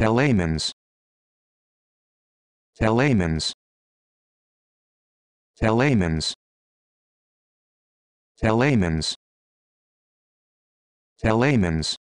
Telamens. Telamens. Telamens. Telamens. Telamens.